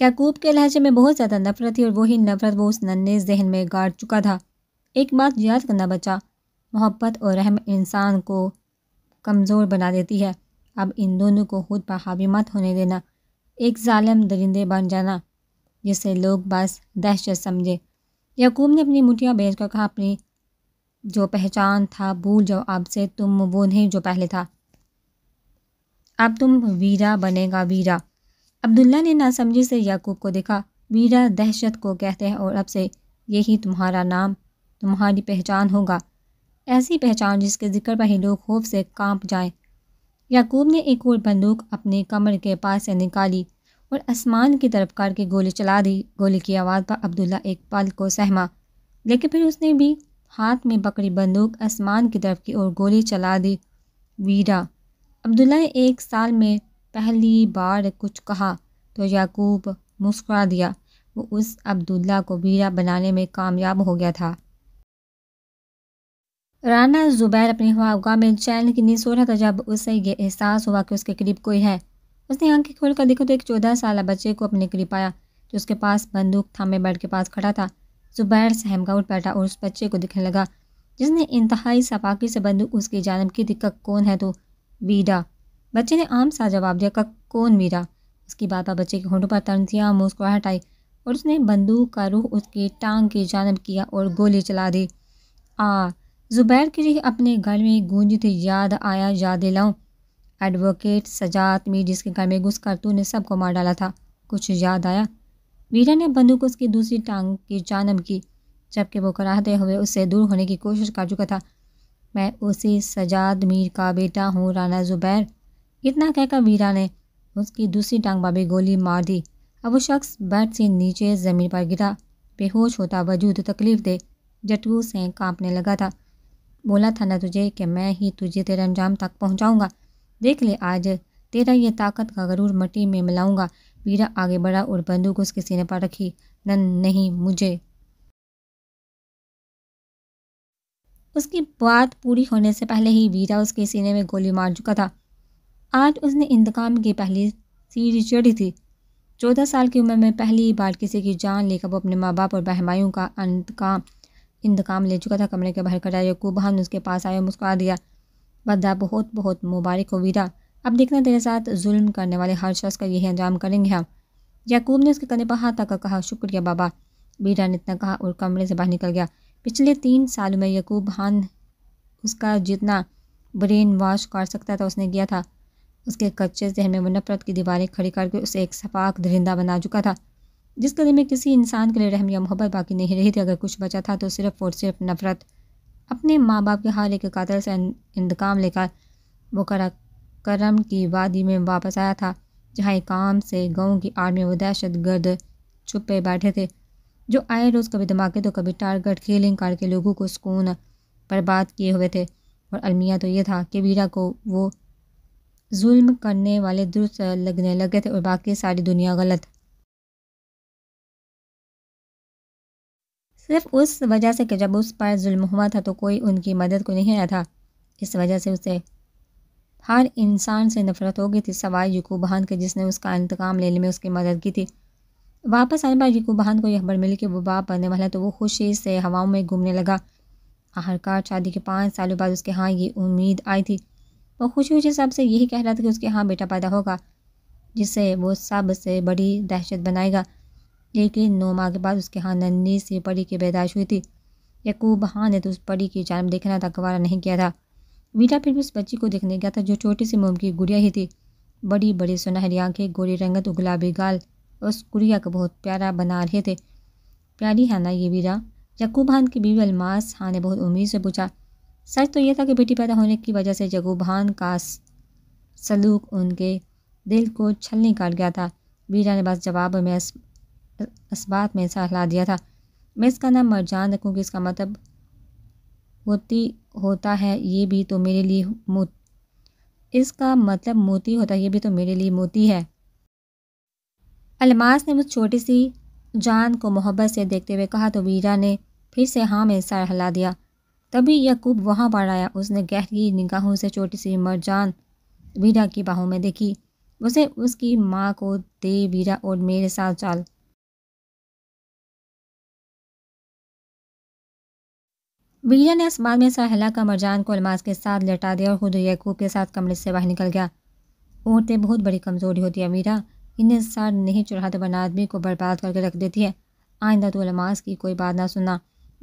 याकूब के लहजे में बहुत ज़्यादा नफ़रत थी और वही नफ़रत वो उस नन्हे जहन में गाड़ चुका था एक बात याद करना बचा मोहब्बत और रहम इंसान को कमज़ोर बना देती है अब इन दोनों को खुद पर हावी मत होने देना एक ालम दरिंदे बन जाना जिसे लोग बस दहशत समझे याकूब ने अपनी मुठियाँ बेच कर कहा अपनी जो पहचान था भूल जाओ अब से तुम वो नहीं जो पहले था अब तुम वीरा बनेगा वीरा अब्दुल्ला ने नासमझी से याकूब को देखा वीरा दहशत को कहते हैं और अब से यही तुम्हारा नाम तुम्हारी पहचान होगा ऐसी पहचान जिसके जिक्र पर ही लोग खौफ से कांप जाएं। याकूब ने एक और बंदूक अपने कमर के पास से निकाली और आसमान की तरफ कार गोली चला दी गोली की आवाज़ पर अब्दुल्ला एक पल को सहमा लेकिन फिर उसने भी हाथ में पकड़ी बंदूक आसमान की तरफ की ओर गोली चला दी वीरा अब्दुल्ला एक साल में पहली बार कुछ कहा तो याकूब मुस्करा दिया वो उस अब्दुल्ला को बीरा बनाने में कामयाब हो गया था राना ज़ुबैर अपने ख्वाबगाह में चैन की नींद सो रहा था जब उसे यह एहसास हुआ कि उसके करीब कोई है उसने आंखें खोल कर तो एक चौदह साल बच्चे को अपने करीब आया जो उसके पास बंदूक थामे बैठ के पास खड़ा था ज़ुबैर सहमगा उठ बैठा और उस बच्चे को दिखने लगा जिसने इंतहाई सपाकी से बंदूक उसकी जानब की दिक्कत कौन है तो बीडा बच्चे ने आम सा जवाब दिया का कौन मीरा उसकी बात पर बच्चे के होंठों पर तंजिया मुस्कुराहट आई और उसने बंदूक का रूह उसकी टांग की जानब किया और गोली चला दी आ जुबैर के लिए अपने घर में थी याद आया याद लाऊं एडवोकेट सजात मीर जिसके घर में घुस कर तूने सबको मार डाला था कुछ याद आया मीरा ने बंदूक उसकी दूसरी टांग की जानब की जबकि वो कराहते हुए उससे दूर होने की कोशिश कर चुका था मैं उसी सजाद मीर का बेटा हूँ राना ज़ुबैर इतना कहकर वीरा ने उसकी दूसरी टांग बाबी गोली मार दी अब वो शख्स बैट से नीचे ज़मीन पर गिरा बेहोश होता वजूद तकलीफ दे जटू से कांपने लगा था बोला था ना तुझे कि मैं ही तुझे तेरे अंजाम तक पहुंचाऊंगा देख ले आज तेरा ये ताकत का गरूर मटी में मिलाऊंगा वीरा आगे बढ़ा और बंदूक उसके सीने पर रखी नन नहीं मुझे उसकी बात पूरी होने से पहले ही वीरा उसके सीने में गोली मार चुका था आज उसने इंतकाम की पहली सीढ़ी चढ़ी थी चौदह साल की उम्र में पहली बार किसी की जान लेकर वो अपने माँ बाप और बहमाइयों का इंतकाम इंतकाम ले चुका था कमरे के बाहर खड़ा यकूबहान उसके पास आया मुस्कुरा दिया बदा बहुत बहुत मुबारक हो वीरा अब देखना तेरे साथ जुल्म करने वाले हर शख्स का यही अंजाम करेंगे हम याकूब ने उसके कने पर हाथ आकर कहा शुक्रिया बाबा बीरा ने इतना कहा और कमरे से बाहर निकल गया पिछले तीन सालों में यकूब हान उसका जितना ब्रेन वॉश कर सकता था उसने किया था उसके कच्चे जहन में मुनफरत की दीवारें खड़ी करके उसे एक सफाक दरिंदा बना चुका था जिस गले में किसी इंसान के लिए रहम या मोहब्बत बाकी नहीं रही थी अगर कुछ बचा था तो सिर्फ और सिर्फ नफरत अपने माँ बाप के हाल एक कातल से इंतकाम लेकर वो करम की वादी में वापस आया था जहाँ एक काम से गाँव की आड़ में वो दहशत गर्द छुपे बैठे थे जो आए रोज़ कभी धमाके तो कभी टारगेट खेलिंग करके लोगों को सुकून बर्बाद किए हुए थे और अलमिया तो ये था कि वीरा को वो जुल्म करने वाले दुरुस्त लगने लगे थे और बाकी सारी दुनिया गलत सिर्फ उस वजह से कि जब उस पर जुल्म हुआ था तो कोई उनकी मदद को नहीं आया था इस वजह से उसे हर इंसान से नफरत हो गई थी यकूब बहान के जिसने उसका इंतकाम लेने में उसकी मदद की थी वापस आने पर बहान को यह खबर मिली कि वो बाप बनने वाला तो वो खुशी से हवाओं में घूमने लगा आहरकार शादी के पाँच सालों बाद उसके हाँ ये उम्मीद आई थी और खुशी खुशी साहब से यही कह रहा था कि उसके हाँ बेटा पैदा होगा जिसे वो सबसे बड़ी दहशत बनाएगा लेकिन नौ माह के बाद उसके यहाँ नन्नी सी पड़ी की पैदाइश हुई थी यकूब हाँ ने तो उस पड़ी की जानब देखना था गवारा नहीं किया था बीटा फिर भी उस बच्ची को देखने गया था जो छोटी सी मोम की गुड़िया ही थी बड़ी बड़ी सुनहरी आंखें गोरी रंगत गुलाबी गाल उस गुड़िया को बहुत प्यारा बना रहे थे प्यारी है ना ये वीरा यकूब हान की बीवी अलमास हाँ ने बहुत उम्मीद से पूछा सच तो यह था कि बेटी पैदा होने की वजह से जगूभान का सलूक उनके दिल को छलनी काट गया था बीरा ने बस जवाब में इस बात में सहला दिया था मैं इसका नाम मरजान कि इसका मतलब होती होता है ये भी तो मेरे लिए मोत इसका मतलब मोती होता है ये भी तो मेरे लिए मोती है अलमास ने उस छोटी सी जान को मोहब्बत से देखते हुए कहा तो वीरा ने फिर से हाँ में सर हिला दिया तभी यकूब वहाँ पर आया उसने गहरी निगाहों से छोटी सी मरजान वीरा की बाहों में देखी उसे उसकी माँ को दे वीरा और मेरे साथ चाल वीरा ने आसमान में सहला का मरजान को अलमास के साथ लटा दिया और खुद यकूब के साथ कमरे से बाहर निकल गया औरतें बहुत बड़ी कमज़ोरी होती है मीरा इन्हें सर नहीं चढ़ाते वरना आदमी को बर्बाद करके रख देती है आइंदा तो अलमास की कोई बात ना सुना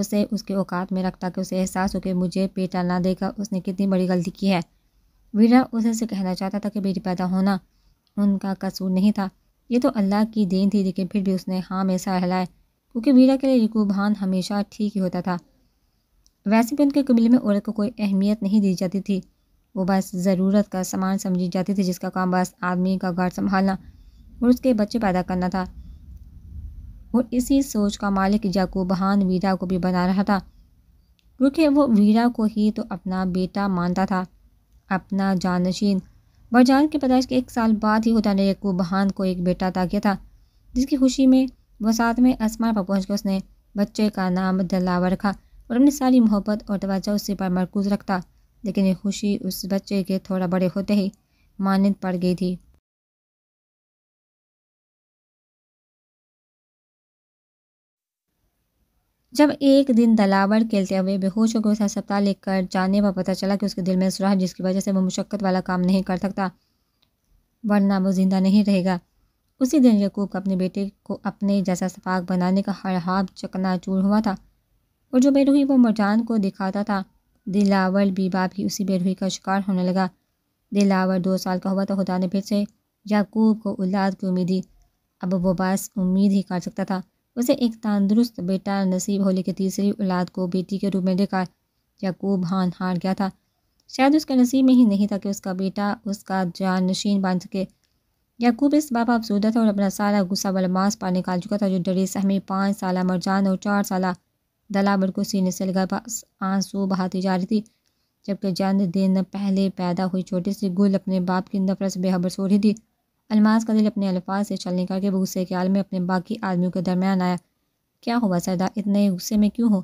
उसे उसके औकात में रखता कि उसे एहसास हो कि मुझे बेटा ना देगा उसने कितनी बड़ी गलती की है वीरा उसे से कहना चाहता था कि बेटी पैदा होना उनका कसूर नहीं था ये तो अल्लाह की देन थी लेकिन फिर भी उसने हाँ में सहलाए क्योंकि वीरा के लिए रिकूबहान हमेशा ठीक ही होता था वैसे भी उनके कबीले में औरत को कोई अहमियत नहीं दी जाती थी वो बस ज़रूरत का सामान समझी जाती थी जिसका काम बस आदमी का घर संभालना और उसके बच्चे पैदा करना था और इसी सोच का मालिक हान वीरा को भी बना रहा था क्योंकि वो वीरा को ही तो अपना बेटा मानता था अपना जानशीन बरजान की पैदाइश के एक साल बाद ही होता ने हान को एक बेटा ता किया था जिसकी खुशी में वह साथ में आसमान पर पहुँच उसने बच्चे का नाम दलावर रखा और अपनी सारी मोहब्बत और तोज्जा उसी पर मरकूज रखता लेकिन ये खुशी उस बच्चे के थोड़ा बड़े होते ही मानद पड़ गई थी जब एक दिन दलावर खेलते हुए बेहोश होकर उसे अस्पताल लेकर जाने पर पता चला कि उसके दिल में सुराह जिसकी वजह से वह मुशक्क़त वाला काम नहीं कर सकता वरना वो ज़िंदा नहीं रहेगा उसी दिन यकूब अपने बेटे को अपने जैसा सफाक बनाने का हर चकना चकनाचूर हुआ था और जो बेरोही वो मरजान को दिखाता था दिलावर बीबा भी उसी बेरोही का शिकार होने लगा दिलावर दो साल का हुआ तो खुदा ने फिर से याकूब को औलाद की उम्मीद दी अब वो बस उम्मीद ही कर सकता था उसे एक तंदुरुस्त बेटा नसीब हो लेकिन तीसरी औलाद को बेटी के रूप में देखा याकूब हान हार गया था शायद उसके नसीब में ही नहीं था कि उसका बेटा उसका जान नशीन बन सके याकूब इस बाप अफसूदा था और अपना सारा गुस्सा बलमास पार निकाल चुका था जो डरे सहमी पाँच साल मरजान और चार साल दला को सीने से लगा पास आंसू बहाती जा रही थी जबकि चंद दिन पहले पैदा हुई छोटी सी गुल अपने बाप की नफरत से बेहबर सो रही थी अलमास का दिल अपने अल्फाज से चल निकल के गुस्से के आल में अपने बाकी आदमियों के दरमियान आया क्या हुआ सरदार इतने गुस्से में क्यों हो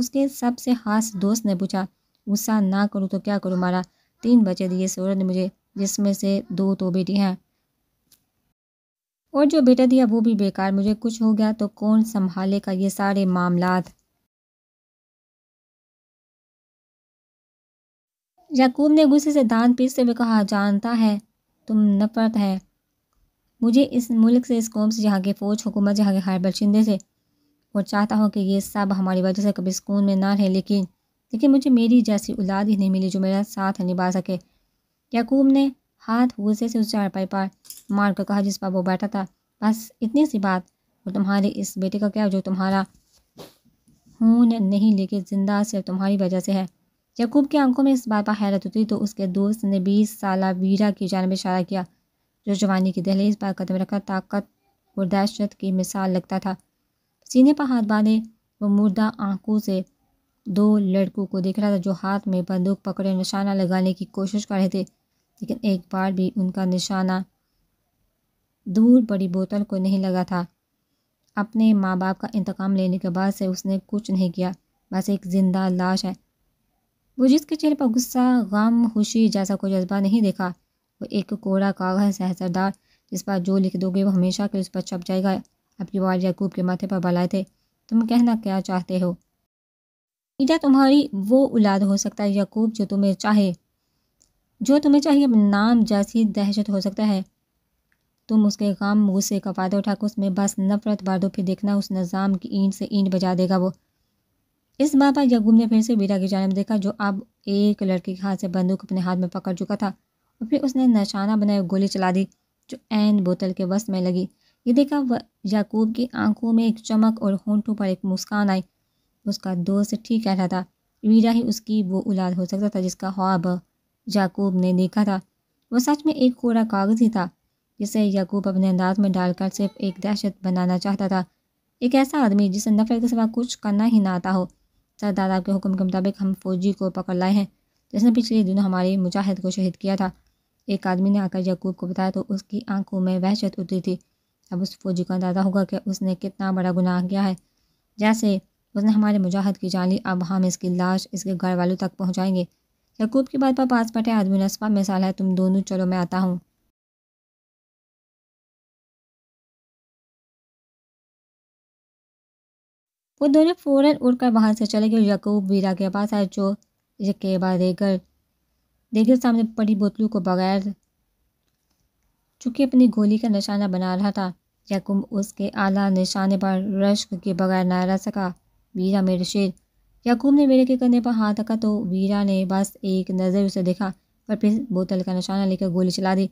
उसके सबसे खास दोस्त ने पूछा गुस्सा ना करूँ तो क्या करूँ मारा तीन बच्चे दिए सूरज ने मुझे जिसमें से दो तो बेटी हैं और जो बेटा दिया वो भी बेकार मुझे कुछ हो गया तो कौन संभालेगा ये सारे मामला याकूब ने गुस्से से दान पीसते हुए कहा जानता है तुम नफरत है मुझे इस मुल्क से इस कौम से यहाँ के फ़ौज हुकूमत जहाँ के हारबल शिंदे से और चाहता हूँ कि ये सब हमारी वजह से कभी सुकून में ना रहे लेकिन लेकिन मुझे मेरी जैसी औलाद ही नहीं मिली जो मेरा साथ निभा सके याकूब ने हाथ गुस्से से उस चारपाई पर मार कर कहा जिस पर वो बैठा था बस इतनी सी बात और तुम्हारे इस बेटे का क्या जो तुम्हारा खून नहीं लेके ज़िंदा सिर्फ तुम्हारी वजह से है यकूब की आंखों में इस बात पर हैरत होती तो उसके दोस्त ने बीस साल वीरा की जानब इशारा किया जो जवानी की दहलीज पर कदम रखा ताकत और दहशत की मिसाल लगता था सीने पर हाथ बांधे वो मुर्दा आंखों से दो लड़कों को देख रहा था जो हाथ में बंदूक पकड़े निशाना लगाने की कोशिश कर रहे थे लेकिन एक बार भी उनका निशाना दूर बड़ी बोतल को नहीं लगा था अपने माँ बाप का इंतकाम लेने के बाद से उसने कुछ नहीं किया बस एक ज़िंदा लाश है वो जिसके चेहरे पर गुस्सा गम खुशी जैसा कोई जज्बा नहीं देखा वो एक कोरा कागज़ है सरदार जिस पर जो लिख दोगे वो हमेशा के उस पर छप जाएगा आपकी वाल याकूब के माथे पर बलाए थे तुम कहना क्या चाहते हो ईटा तुम्हारी वो औलाद हो सकता है याकूब जो तुम्हें चाहे जो तुम्हें चाहिए नाम जैसी दहशत हो सकता है तुम उसके गम गुस्से का फ़ायदा उठाकर उसमें बस नफरत बार दो फिर देखना उस निज़ाम की ईंट से ईंट बजा देगा वो इस बार आज यकूब ने फिर से वीरा की जानब देखा जो अब एक लड़की के हाथ से बंदूक अपने हाथ में पकड़ चुका था और फिर उसने निशाना बनाए गोली चला दी जो एन बोतल के वस्त में लगी ये देखा याकूब की आंखों में एक चमक और होंठों पर एक मुस्कान आई उसका दोस्त ठीक कह रहा था वीरा ही उसकी वो औलाद हो सकता था जिसका ख्वाब याकूब ने देखा था वह सच में एक कोरा कागज़ ही था जिसे याकूब अपने अंदाज में डालकर सिर्फ एक दहशत बनाना चाहता था एक ऐसा आदमी जिसे नफरत के सिवा कुछ करना ही ना आता हो सरदार आपके हुक्म के मुताबिक हम फौजी को पकड़ लाए हैं जिसने पिछले दिनों हमारे मुजाहिद को शहीद किया था एक आदमी ने आकर यकूब को बताया तो उसकी आंखों में वहशत उतरी थी अब उस फौजी का अंदाज़ा होगा कि उसने कितना बड़ा गुनाह किया है जैसे उसने हमारे मुजाहिद की जान ली अब हम इसकी लाश इसके घर वालों तक पहुँचाएंगे यकूब की बात पर पास बैठे आदमी नस्फा मिसाल है तुम दोनों चलो मैं आता हूँ वो दोनों फ़ौरन उड़कर वहाँ से चले गए यकूब वीरा के पास आए जो यकेबा देकर देकर सामने पड़ी बोतलों को बगैर चूँकि अपनी गोली का निशाना बना रहा था यकूब उसके आला निशाने पर रश्क के बगैर ना रह सका वीरा मेरे शेर याकूब ने मेरे के कंधे पर हाथ रखा तो वीरा ने बस एक नज़र उसे देखा और फिर बोतल का निशाना लेकर गोली चला दी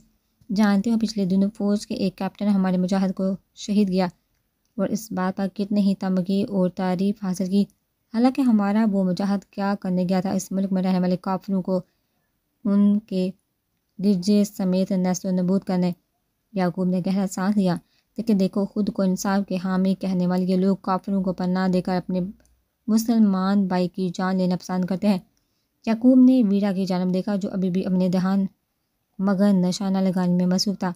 जानते हो पिछले दिनों फौज के एक कैप्टन हमारे मुजाहिद को शहीद किया और इस बात पर कितने ही तमगी और तारीफ़ हासिल की हालांकि हमारा वो मुजाहद क्या करने गया था इस मुल्क में रहने वाले काफिलों को उनके गिरजे समेत नस्ल नबूद करने याकूब ने गहरा सांस लिया लेकिन देखो खुद को इंसाफ के हामी कहने वाले ये लोग काफिलों को पन्ना देकर अपने मुसलमान भाई की जान लेना पसंद करते हैं याकूब ने वीरा की जानब देखा जो अभी भी अपने दहान मगर नशाना लगाने में मसरूफ था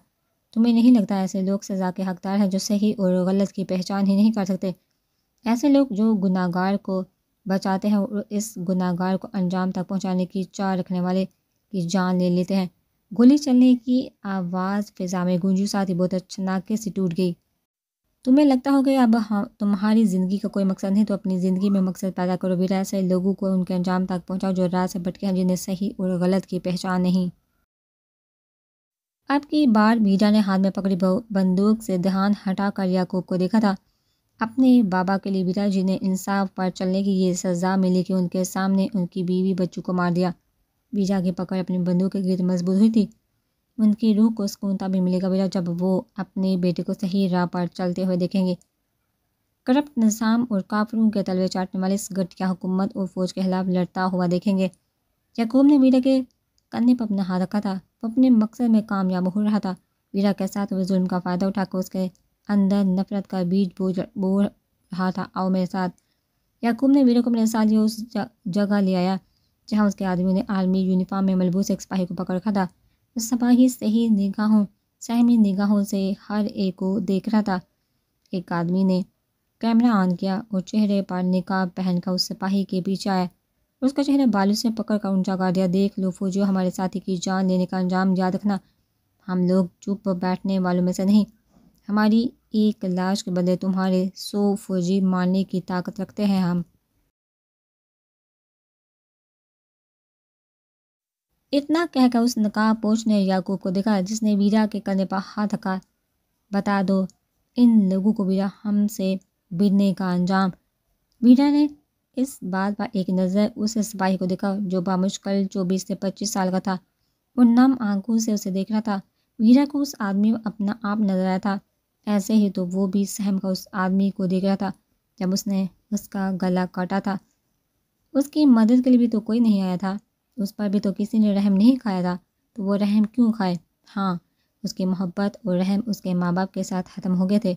तुम्हें नहीं लगता ऐसे लोग सज़ा के हकदार हैं जो सही और गलत की पहचान ही नहीं कर सकते ऐसे लोग जो गुनागार को बचाते हैं और इस गुनागार को अंजाम तक पहुंचाने की चाह रखने वाले की जान ले लेते हैं गोली चलने की आवाज़ फिजा में गूंजू साथ ही बहुत अच्छनाके से टूट गई तुम्हें लगता हो अब हाँ तुम्हारी ज़िंदगी का कोई मकसद नहीं तो अपनी ज़िंदगी में मकसद पैदा करो बिना ऐसे लोगों को उनके अंजाम तक पहुँचाओ जो राह से भटके हैं जिन्हें सही और गलत की पहचान नहीं अब की बार मीरा ने हाथ में पकड़ी बंदूक से ध्यान हटाकर याकूब को देखा था अपने बाबा के लिए बीरा जी ने इंसाफ पर चलने की ये सज़ा मिली कि उनके सामने उनकी बीवी बच्चों को मार दिया बीजा की पकड़ अपनी बंदूक के गिर मजबूत हुई थी उनकी रूह को सुकून तभी मिलेगा बेटा जब वो अपने बेटे को सही राह पर चलते हुए देखेंगे करप्ट निज़ाम और काफरों के तलवे चाटने वाले इस गठिया हुकूमत और फौज के खिलाफ लड़ता हुआ देखेंगे यकूब ने मीरा के कन्धे पर अपना हाथ रखा था वो अपने मकसद में कामयाब हो रहा था वीरा के साथ वह जुल्म का फ़ायदा उठाकर उसके अंदर नफरत का बीज बोझ बो रहा था आओ मेरे साथ याकूब ने वीरा को अपने साथ ही उस जगह ले आया जहाँ उसके आदमियों ने आर्मी यूनिफॉर्म में मलबूस एक सिपाही को पकड़ रखा था उस सिपाही सही निगाहों सहमी निगाहों से हर एक को देख रहा था एक आदमी ने कैमरा ऑन किया और चेहरे पर निकाब पहनकर उस सिपाही के पीछे आया उसका चेहरा बालों से पकड़ कर ऊंचा कर दिया देख लो फौजियो हमारे साथी की जान लेने का अंजाम याद रखना हम लोग चुप बैठने वालों में से नहीं हमारी एक लाश के बदले तुम्हारे सो फौजी मारने की ताकत रखते हैं हम इतना कहकर उस नकाब पोच ने याकूब को देखा जिसने वीरा के कंधे पर हाथ रखा बता दो इन लोगों को वीरा हमसे बिरने का अंजाम वीरा ने इस बात पर एक नज़र उस सिपाही को दिखा जो बामुश्कल चौबीस से पच्चीस साल का था उन नम आंखों से उसे देख रहा था वीरा को उस आदमी में अपना आप नजर आया था ऐसे ही तो वो भी सहम का उस आदमी को देख रहा था जब उसने उसका गला काटा था उसकी मदद के लिए भी तो कोई नहीं आया था उस पर भी तो किसी ने रहम नहीं खाया था तो वो रहम क्यों खाए हाँ उसकी मोहब्बत और रहम उसके माँ बाप के साथ ख़त्म हो गए थे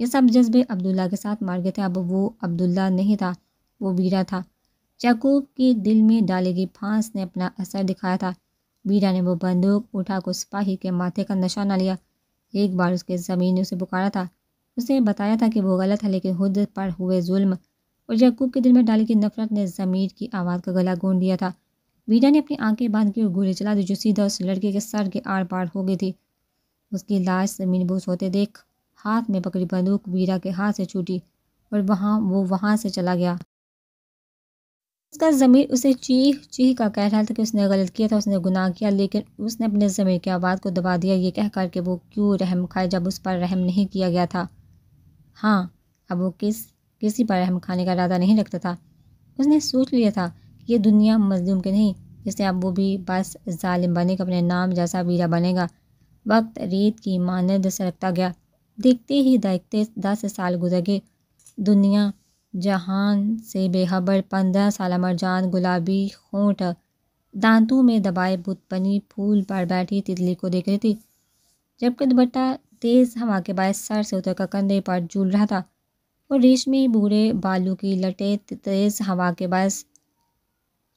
ये सब जज्बे अब्दुल्ला के साथ मार गए थे अब वो अब्दुल्ला नहीं था वो बीरा था याकूब के दिल में डाले गई फांस ने अपना असर दिखाया था बीरा ने वो बंदूक उठा को सिपाही के माथे का निशाना लिया एक बार उसके ज़मीन ने उसे पुकारा था उसने बताया था कि वो गलत है लेकिन खुद पर हुए जुल्म और याकूब के दिल में डाली गई नफरत ने ज़मीर की आवाज़ का गला गूंढ दिया था वीरा ने अपनी आंखें बांध की और गोली चला दी जो सीधा उस लड़के के सर के आर पार हो गई थी उसकी लाश ज़मीन बोस होते देख हाथ में पकड़ी बंदूक वीरा के हाथ से छूटी और वहाँ वो वहाँ से चला गया उसका ज़मीर उसे चीख चीख का कह रहा था कि उसने गलत किया था उसने गुनाह किया लेकिन उसने अपने ज़मीर की आवाज़ को दबा दिया ये कहकर कि वो क्यों रहम खाए जब उस पर रहम नहीं किया गया था हाँ अब वो किस किसी पर रहम खाने का इरादा नहीं रखता था उसने सोच लिया था कि ये दुनिया मजलूम के नहीं जिससे अब वो भी बस ालिम बनेगा अपने नाम जैसा वीरा बनेगा वक्त रेत की मानद सरकता गया देखते ही देखते दस साल गुजर गए दुनिया जहान से बेहबर पंद्रह साल मरजान गुलाबी होंठ दांतों में दबाए बुतपनी फूल पर बैठी तितली को देख रही थी जबकि दुपट्टा तेज़ हवा के बाद सर से उतर कर कंधे पर झूल रहा था और रेशमी बूढ़े बालू की लटे तेज़ हवा के बाद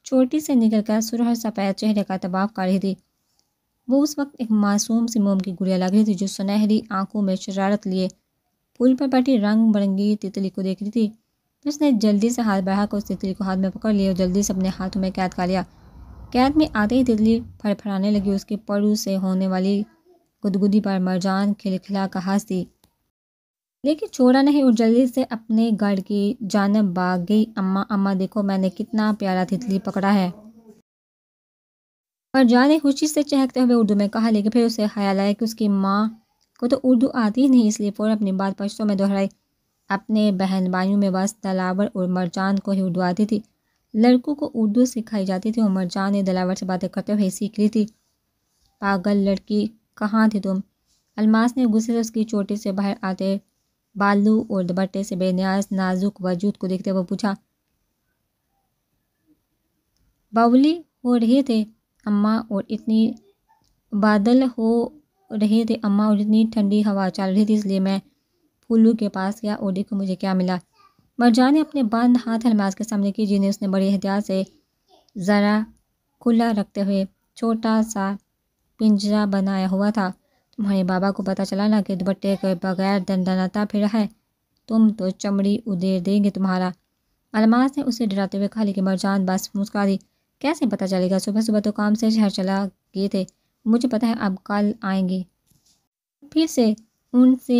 चोटी से निकलकर सुरह सफ़ेद चेहरे का तबाव कर रही थी वो उस वक्त एक मासूम सी मोम की गुड़िया लग रही थी जो सुनहरी आंखों में शरारत लिए फूल पर बैठी रंग बिरंगी तितली को देख रही थी उसने जल्दी से हाथ कर उस तितली को हाथ में पकड़ लिया और जल्दी से अपने हाथों में कैद कर लिया कैद में आते ही तितली फड़फड़ाने लगी उसके पड़ू से होने वाली गुदगुदी पर मरजान खिलखिला कर हंस दी लेकिन छोड़ा नहीं और जल्दी से अपने घर की जानब भाग गई अम्मा अम्मा देखो मैंने कितना प्यारा तितली पकड़ा है मरजान ने खुशी से चहकते हुए उर्दू में कहा लेकिन फिर उसे ख्याल आया कि उसकी माँ को तो उर्दू आती ही नहीं इसलिए फौरन अपनी बात पश्तों में दोहराई अपने बहन भाइयों में बस दलावर और मरजान को ही उड़वाती थी लड़कों को उर्दू सिखाई जाती थी और मरजान ने दलावर से बातें करते हुए सीख ली थी पागल लड़की कहाँ थी तुम अलमास ने गुस्से से उसकी चोटी से बाहर आते बालू और दुपट्टे से बेन्याज नाजुक वजूद को देखते हुए पूछा बावली हो रहे थे अम्मा और इतनी बादल हो रहे थे अम्मा और इतनी ठंडी हवा चल रही थी इसलिए मैं फुल्लू के पास गया और देखो मुझे क्या मिला मरजान ने अपने बंद हाथ हलमाज के सामने की जिन्हें उसने बड़े एहतियात से ज़रा खुला रखते हुए छोटा सा पिंजरा बनाया हुआ था तुम्हारे बाबा को पता चला ना कि दुपट्टे के बगैर दंडनाता फिर है तुम तो चमड़ी उधेर देंगे तुम्हारा अलमाज ने उसे डराते हुए कहा लेकिन मरजान बस मुस्का दी कैसे पता चलेगा सुबह सुबह तो काम से शहर चला गए थे मुझे पता है अब कल आएंगे फिर से उनसे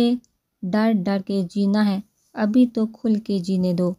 डर डर के जीना है अभी तो खुल के जीने दो